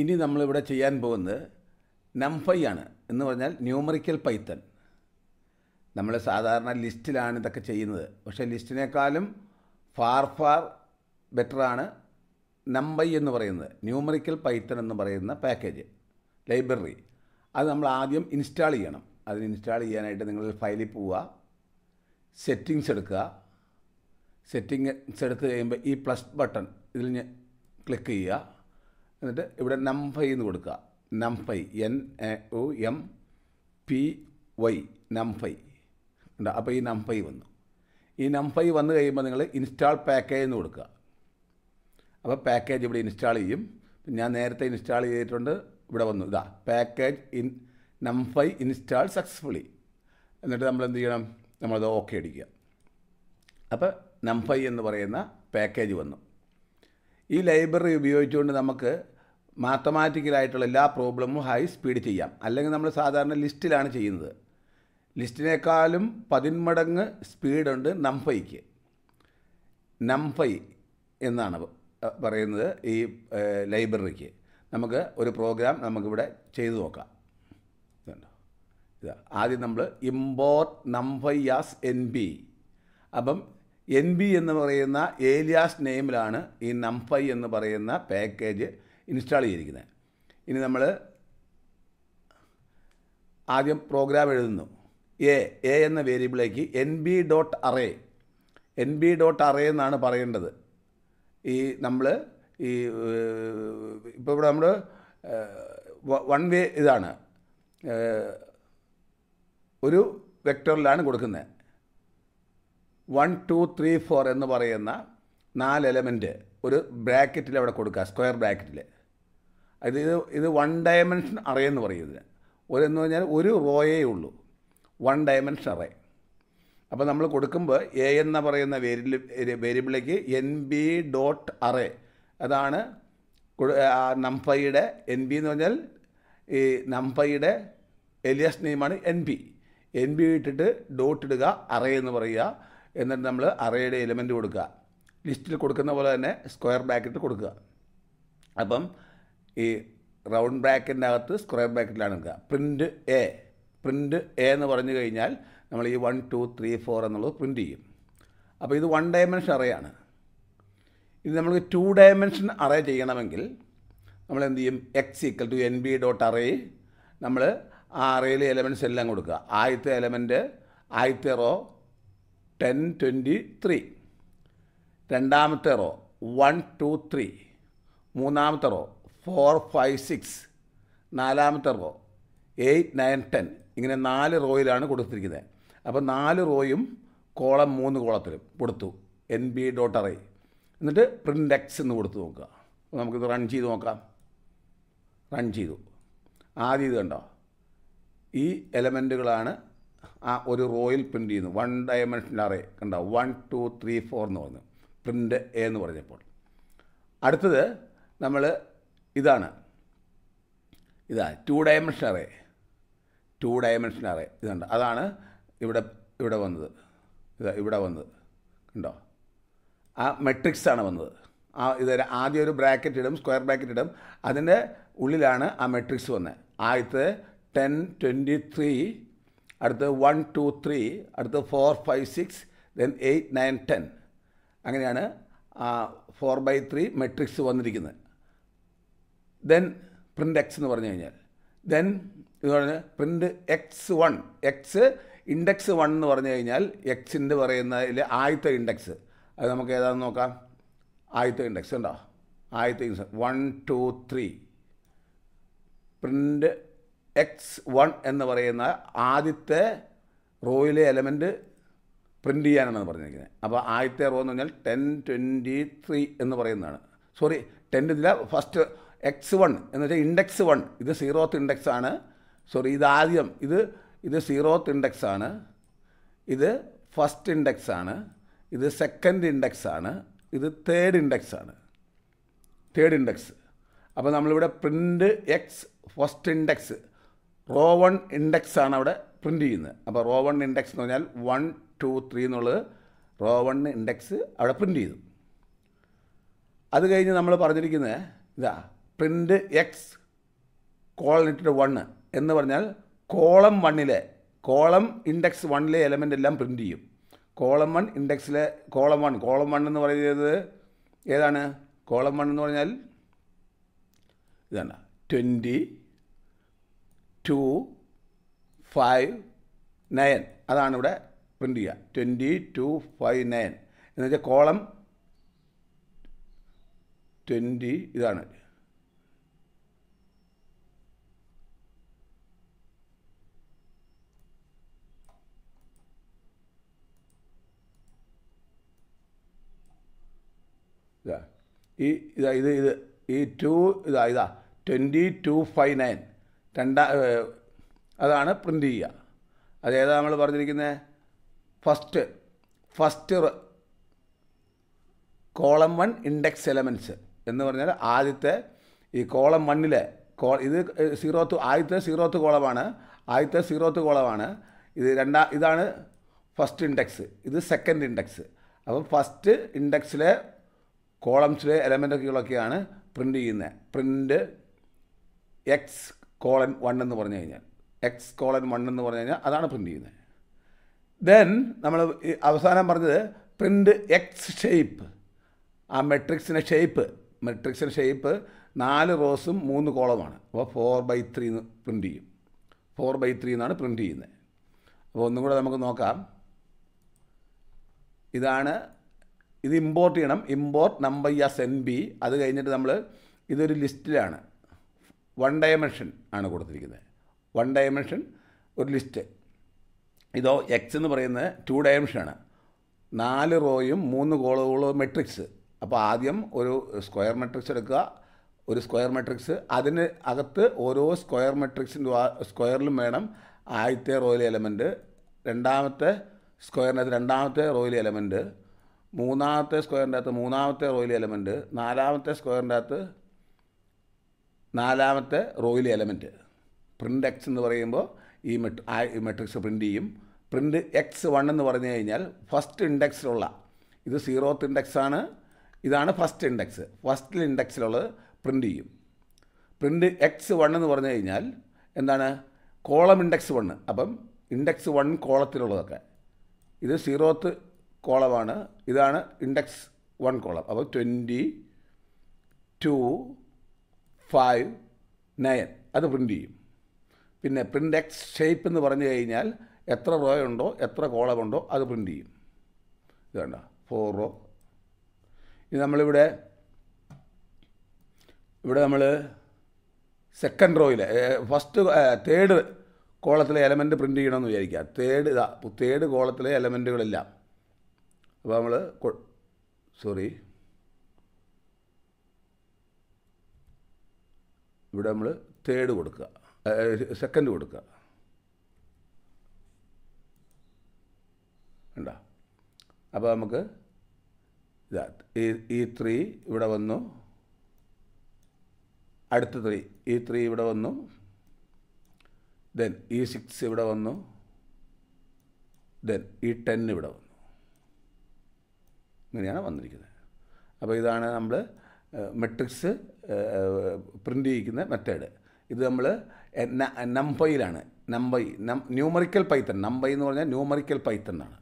ഇനി നമ്മളിവിടെ ചെയ്യാൻ പോകുന്നത് നംഫൈ ആണ് എന്ന് പറഞ്ഞാൽ ന്യൂമറിക്കൽ പൈത്തൺ നമ്മൾ സാധാരണ ലിസ്റ്റിലാണ് ഇതൊക്കെ ചെയ്യുന്നത് പക്ഷേ ലിസ്റ്റിനേക്കാളും ഫാർ ഫാർ ബെറ്ററാണ് നംബൈ എന്ന് പറയുന്നത് ന്യൂമറിക്കൽ പൈത്തൺ എന്ന് പറയുന്ന പാക്കേജ് ലൈബ്രറി അത് നമ്മൾ ആദ്യം ഇൻസ്റ്റാൾ ചെയ്യണം അതിന് ഇൻസ്റ്റാൾ ചെയ്യാനായിട്ട് നിങ്ങൾ ഫയലിൽ പോവുക സെറ്റിങ്സ് എടുക്കുക സെറ്റിങ്സ് എടുത്ത് കഴിയുമ്പോൾ ഈ പ്ലസ് ബട്ടൺ ഇതിൽ ക്ലിക്ക് ചെയ്യുക എന്നിട്ട് ഇവിടെ നംഫൈ എന്ന് കൊടുക്കുക NumPy N O M P Y NumPy ഉണ്ടോ അപ്പോൾ ഈ നംഫൈ വന്നു ഈ നംഫൈ വന്നു കഴിയുമ്പോൾ നിങ്ങൾ ഇൻസ്റ്റാൾ പാക്കേജ് എന്ന് കൊടുക്കുക അപ്പോൾ പാക്കേജ് ഇവിടെ ഇൻസ്റ്റാൾ ചെയ്യും ഞാൻ നേരത്തെ ഇൻസ്റ്റാൾ ചെയ്തിട്ടുണ്ട് ഇവിടെ വന്നു ഇതാ package in NumPy install successfully എന്നിട്ട് നമ്മൾ എന്ത് ചെയ്യണം നമ്മളത് ഓക്കെ അടിക്കുക അപ്പോൾ നംഫൈ എന്ന് പറയുന്ന പാക്കേജ് വന്നു ഈ ലൈബ്രറി ഉപയോഗിച്ചുകൊണ്ട് നമുക്ക് മാത്തമാറ്റിക്കലായിട്ടുള്ള എല്ലാ പ്രോബ്ലമും ഹൈ സ്പീഡ് ചെയ്യാം അല്ലെങ്കിൽ നമ്മൾ സാധാരണ ലിസ്റ്റിലാണ് ചെയ്യുന്നത് ലിസ്റ്റിനേക്കാളും പതിന്മടങ്ങ് സ്പീഡുണ്ട് നംഫൈക്ക് നംഫൈ എന്നാണ് പറയുന്നത് ഈ ലൈബ്രറിക്ക് നമുക്ക് ഒരു പ്രോഗ്രാം നമുക്കിവിടെ ചെയ്തു നോക്കാം ഇതാ ആദ്യം നമ്മൾ import NumPy as N B അപ്പം എൻ ബി എന്ന് പറയുന്ന ഏലിയാസ് നെയിമിലാണ് ഈ നംഫൈ എന്ന് പറയുന്ന പാക്കേജ് ഇൻസ്റ്റാൾ ചെയ്തിരിക്കുന്നത് ഇനി നമ്മൾ ആദ്യം പ്രോഗ്രാം എഴുതുന്നു എ എ എന്ന വേരിയബിളിലേക്ക് N B dot array N B dot array എന്നാണ് പറയേണ്ടത് ഈ നമ്മൾ ഈ ഇപ്പോൾ ഇവിടെ നമ്മൾ വൺ വേ ഇതാണ് ഒരു വെക്ടറിലാണ് കൊടുക്കുന്നത് വൺ ടു ത്രീ ഫോർ എന്ന് പറയുന്ന നാല് എലമെൻറ്റ് ഒരു ബ്രാക്കറ്റിൽ അവിടെ കൊടുക്കുക സ്ക്വയർ ബ്രാക്കറ്റിൽ അത് ഇത് ഇത് വൺ ഡയമെൻഷൻ അറേ എന്ന് പറയും ഇതിന് ഒരു എന്ന് പറഞ്ഞാൽ ഒരു റോയേ ഉള്ളൂ വൺ ഡയമെൻഷൻ അറേ അപ്പോൾ നമ്മൾ കൊടുക്കുമ്പോൾ എ എന്ന് പറയുന്ന വേരി വേരിയബിളിലേക്ക് എൻ ബി ഡോട്ട് അറേ അതാണ് നംഫയുടെ എൻ ബി എന്ന് പറഞ്ഞാൽ ഈ നംഫയുടെ എലിയസ് നെയിമാണ് എൻ ബി എൻ ബി ഇട്ടിട്ട് ഡോട്ട് ഇടുക അറേ എന്ന് പറയുക എന്നിട്ട് നമ്മൾ അറേയുടെ എലിമെൻറ്റ് കൊടുക്കുക ലിസ്റ്റിൽ കൊടുക്കുന്ന പോലെ തന്നെ സ്ക്വയർ ബ്രാക്കറ്റ് കൊടുക്കുക അപ്പം ഈ റൗണ്ട് ബ്രാക്കറ്റിൻ്റെ അകത്ത് സ്ക്വയർ ബ്രാക്കറ്റിലാണ് എടുക്കുക പ്രിൻറ്റ് എ പ്രിൻറ്റ് എ എന്ന് പറഞ്ഞു കഴിഞ്ഞാൽ നമ്മൾ ഈ വൺ ടു ത്രീ ഫോർ എന്നുള്ളത് പ്രിൻറ്റ് ചെയ്യും അപ്പോൾ ഇത് വൺ ഡയമെൻഷൻ അറേയാണ് ഇത് നമ്മൾ ടു ഡയമെൻഷൻ അറേ ചെയ്യണമെങ്കിൽ നമ്മൾ എന്ത് ചെയ്യും x equal to N B dot array നമ്മൾ ആ അറേയിലെ എലമെൻറ്റ്സ് എല്ലാം കൊടുക്കുക ആദ്യത്തെ എലമെൻറ്റ് ആദ്യത്തെ റോ ടെൻ ട്വൻറ്റി ത്രീ രണ്ടാമത്തെ റോ വൺ ടു ത്രീ മൂന്നാമത്തെ റോ ഫോർ ഫൈവ് സിക്സ് നാലാമത്തെ റോ എയ്റ്റ് നയൻ ടെൻ ഇങ്ങനെ നാല് റോയിലാണ് കൊടുത്തിരിക്കുന്നത് അപ്പോൾ നാല് റോയും കോളം മൂന്ന് കോളത്തിലും കൊടുത്തു എൻ ബി ഡോട്ട് അറേ എന്നിട്ട് പ്രിൻ്റ് എക്സ് എന്ന് കൊടുത്ത് നോക്കുക നമുക്കിത് റൺ ചെയ്ത് നോക്കാം റൺ ചെയ്തു ആദ്യം ഇത് കണ്ടോ ഈ എലമെൻറ്റുകളാണ് ആ ഒരു റോയിൽ പ്രിൻ്റ് ചെയ്യുന്നത് വൺ ഡയമെൻഷൻ അറേ കണ്ടോ വൺ ടു ത്രീ ഫോർ എന്ന് പറഞ്ഞു പ്രിൻ്റ് എ എന്ന് പറഞ്ഞപ്പോൾ അടുത്തത് നമ്മൾ ഇതാണ് ഇതാ two dimension array two dimension array ഇതുണ്ട് അതാണ് ഇവിടെ ഇവിടെ വന്നത് ഇതാ ഇവിടെ വന്നത് ഉണ്ടോ ആ ആണ് വന്നത് ആ ഇത് ആദ്യം ഒരു ബ്രാക്കറ്റ് ഇടും സ്ക്വയർ ബ്രാക്കറ്റ് ഇടും അതിൻ്റെ ഉള്ളിലാണ് ആ മെട്രിക്സ് വന്നത് ആദ്യത്തെ ടെൻ ട്വൻറ്റി ത്രീ അടുത്ത് വൺ ടു ത്രീ അടുത്ത് four five six then eight nine ten അങ്ങനെയാണ് ആ ഫോർ ബൈ ത്രീ മെട്രിക്സ് വന്നിരിക്കുന്നത് ദെൻ പ്രിൻ്റ് എക്സ് എന്ന് പറഞ്ഞു കഴിഞ്ഞാൽ ദെൻ എന്ന് പറഞ്ഞാൽ print x one x index one എന്ന് പറഞ്ഞു കഴിഞ്ഞാൽ എക്സിൻ്റെ പറയുന്നതിൽ ആദ്യത്തെ ഇൻഡെക്സ് അത് നമുക്ക് ഏതാണെന്ന് നോക്കാം ആദ്യത്തെ ഇൻഡെക്സ് ഉണ്ടോ ആദ്യത്തെ index one two three print x one എന്ന് പറയുന്ന ആദ്യത്തെ റോയിലെ എലമെൻറ്റ് പ്രിൻറ്റ് ചെയ്യാനാണ് പറഞ്ഞിരിക്കുന്നത് അപ്പോൾ ആദ്യത്തെ റോ എന്ന് പറഞ്ഞാൽ ടെൻ ട്വൻറ്റി ത്രീ എന്ന് പറയുന്നതാണ് സോറി ടെൻ ഇതിൽ ഫസ്റ്റ് എക്സ് വൺ എന്ന് വെച്ചാൽ ഇൻഡെക്സ് വൺ ഇത് സീറോത്ത് ഇൻഡെക്സ് ആണ് സോറി ഇത് ആദ്യം ഇത് ഇത് സീറോത്ത് ഇൻഡെക്സ് ആണ് ഇത് ഫസ്റ്റ് ഇൻഡെക്സ് ആണ് ഇത് സെക്കൻഡ് ഇൻഡെക്സ് ആണ് ഇത് തേർഡ് ഇൻഡെക്സ് ആണ് തേർഡ് ഇൻഡെക്സ് അപ്പോൾ നമ്മളിവിടെ print x first index row one index ആണ് അവിടെ പ്രിൻ്റ് ചെയ്യുന്നത് അപ്പോൾ റോ വൺ ഇൻഡെക്സ് എന്ന് പറഞ്ഞാൽ വൺ ടു ത്രീ എന്നുള്ളത് റോ വൺ ഇൻഡെക്സ് അവിടെ പ്രിൻ്റ് ചെയ്തു അത് കഴിഞ്ഞ് നമ്മൾ പറഞ്ഞിരിക്കുന്നത് ഇതാ പ്രിൻ്റ് എക്സ് കോളനിറ്റ് വണ്ണ് എന്ന് പറഞ്ഞാൽ കോളം വണ്ണിലെ കോളം ഇൻഡെക്സ് വണ്ണിലെ എലമെൻ്റ് എല്ലാം പ്രിൻ്റ് ചെയ്യും കോളം വൺ ഇൻഡെക്സിലെ കോളം വൺ കോളം വൺ എന്ന് പറയുന്നത് ഏതാണ് കോളം വൺ എന്ന് പറഞ്ഞാൽ ഇതാണ് ട്വൻറ്റി ടു ഫൈവ് നയൻ അതാണ് ഇവിടെ പ്രിൻ്റ് ചെയ്യുക ട്വൻറ്റി ടു ഫൈവ് നയൻ എന്ന് വെച്ചാൽ കോളം ട്വൻറ്റി ഇതാണ് ഇതാ ഈ ഇതാ ഇത് ഇത് ഈ ടു ഇതാ ഇതാ ട്വൻറ്റി ടു ഫൈവ് നയൻ രണ്ടാ അതാണ് പ്രിൻ്റ് ചെയ്യുക അതേതാണ് നമ്മൾ പറഞ്ഞിരിക്കുന്നത് first first column one index elements എന്ന് പറഞ്ഞാൽ ആദ്യത്തെ ഈ കോളം വണ്ണിലെ കോ ഇത് സീറോത്ത് ആദ്യത്തെ സീറോത്ത് കോളമാണ് ആദ്യത്തെ സീറോത്ത് കോളമാണ് ഇത് രണ്ടാ ഇതാണ് ഫസ്റ്റ് ഇൻഡെക്സ് ഇത് സെക്കൻഡ് ഇൻഡെക്സ് അപ്പോൾ ഫസ്റ്റ് ഇൻഡെക്സിലെ കോളംസിലെ എലമെൻറ്റൊക്കെയാണ് പ്രിൻ്റ് ചെയ്യുന്നത് പ്രിൻ്റ് എക്സ് കോളൻ വൺ എന്ന് പറഞ്ഞു കഴിഞ്ഞാൽ എക്സ് കോളൻ വൺ എന്ന് പറഞ്ഞു കഴിഞ്ഞാൽ അതാണ് പ്രിൻ്റ് ചെയ്യുന്നത് ദെൻ നമ്മൾ അവസാനം പറഞ്ഞത് പ്രിൻ്റ് എക്സ് ഷേപ്പ് ആ മെട്രിക്സിൻ്റെ ഷേപ്പ് മെട്രിക്സിൻ്റെ ഷേപ്പ് നാല് റോസും മൂന്ന് കോളമാണ് അപ്പോൾ ഫോർ ബൈ ത്രീ എന്ന് പ്രിൻ്റ് ചെയ്യും ഫോർ ബൈ ത്രീ എന്നാണ് പ്രിൻ്റ് ചെയ്യുന്നത് അപ്പോൾ ഒന്നും കൂടെ നമുക്ക് നോക്കാം ഇതാണ് ഇത് ഇമ്പോർട്ട് ചെയ്യണം import numpy as N B അത് കഴിഞ്ഞിട്ട് നമ്മൾ ഇതൊരു ലിസ്റ്റിലാണ് വൺ ഡയമെൻഷൻ ആണ് കൊടുത്തിരിക്കുന്നത് വൺ ഡയമെൻഷൻ ഒരു ലിസ്റ്റ് ഇതോ എക്സ് എന്ന് പറയുന്നത് ടു ഡയമെൻഷനാണ് നാല് റോയും മൂന്ന് കോളുകളും മെട്രിക്സ് അപ്പോൾ ആദ്യം ഒരു സ്ക്വയർ മെട്രിക്സ് എടുക്കുക ഒരു സ്ക്വയർ മെട്രിക്സ് അതിന് അകത്ത് ഓരോ സ്ക്വയർ മെട്രിക്സിൻ്റെ സ്ക്വയറിലും വേണം ആദ്യത്തെ റോയിലെ എലമെൻറ്റ് രണ്ടാമത്തെ സ്ക്വയറിനകത്ത് രണ്ടാമത്തെ റോയിലെ എലമെൻറ്റ് മൂന്നാമത്തെ സ്ക്വയറിൻ്റെ അകത്ത് മൂന്നാമത്തെ റോയിലെ എലമെൻറ്റ് നാലാമത്തെ സ്ക്വയറിൻ്റെ അകത്ത് നാലാമത്തെ റോയിലെ എലമെൻറ്റ് പ്രിൻ്റ് എക്സ് എന്ന് പറയുമ്പോൾ ഈ മെട്രി മെട്രിക്സ് പ്രിൻ്റ് ചെയ്യും പ്രിൻ്റ് എക്സ് വൺ എന്ന് പറഞ്ഞു കഴിഞ്ഞാൽ ഫസ്റ്റ് ഇൻഡെക്സിലുള്ള ഇത് സീറോത്ത് ഇൻഡെക്സാണ് ഇതാണ് ഫസ്റ്റ് ഇൻഡെക്സ് ഫസ്റ്റിൽ ഇൻഡെക്സിലുള്ളത് പ്രിൻ്റ് ചെയ്യും പ്രിൻ്റ് എക്സ് വൺ എന്ന് പറഞ്ഞു കഴിഞ്ഞാൽ എന്താണ് കോളം ഇൻഡെക്സ് വൺ അപ്പം ഇൻഡെക്സ് വൺ കോളത്തിലുള്ളതൊക്കെ ഇത് സീറോത്ത് കോളമാണ് ഇതാണ് ഇൻഡെക്സ് വൺ കോളം അപ്പോൾ ട്വൻറ്റി ടു ഫൈവ് നയൻ അത് പ്രിൻ്റ് ചെയ്യും പിന്നെ പ്രിൻ്റ് എക്സ് ഷേപ്പ് എന്ന് പറഞ്ഞു കഴിഞ്ഞാൽ എത്ര റോ ഉണ്ടോ എത്ര കോളമുണ്ടോ അത് പ്രിൻ്റ് ചെയ്യും ഇത് വേണ്ട ഫോർ റോ ഇത് നമ്മളിവിടെ ഇവിടെ നമ്മൾ സെക്കൻഡ് റോയിലെ ഫസ്റ്റ് തേർഡ് കോളത്തിലെ എലമെൻറ്റ് പ്രിൻ്റ് ചെയ്യണമെന്ന് വിചാരിക്കുക തേർഡ് ഇതാ തേർഡ് കോളത്തിലെ എലമെൻറ്റുകളെല്ലാം അപ്പോൾ നമ്മൾ സോറി ഇവിടെ നമ്മൾ തേർഡ് കൊടുക്കുക സെക്കൻഡ് കൊടുക്കുക ഉണ്ടോ അപ്പോൾ നമുക്ക് ഇതാ ഈ ത്രീ ഇവിടെ വന്നു അടുത്ത ത്രീ ഈ ത്രീ ഇവിടെ വന്നു ദെൻ ഈ സിക്സ് ഇവിടെ വന്നു ദെൻ ഈ ടെൻ ഇവിടെ വന്നു ഇങ്ങനെയാണ് വന്നിരിക്കുന്നത് അപ്പോൾ ഇതാണ് നമ്മൾ മെട്രിക്സ് പ്രിൻ്റ് ചെയ്യിക്കുന്ന മെത്തേഡ് ഇത് നമ്മൾ നമ്പയിലാണ് നമ്പൈ നം ന്യൂമറിക്കൽ പൈത്തൺ നമ്പൈ എന്ന് പറഞ്ഞാൽ ന്യൂമറിക്കൽ പൈത്തൺ ആണ്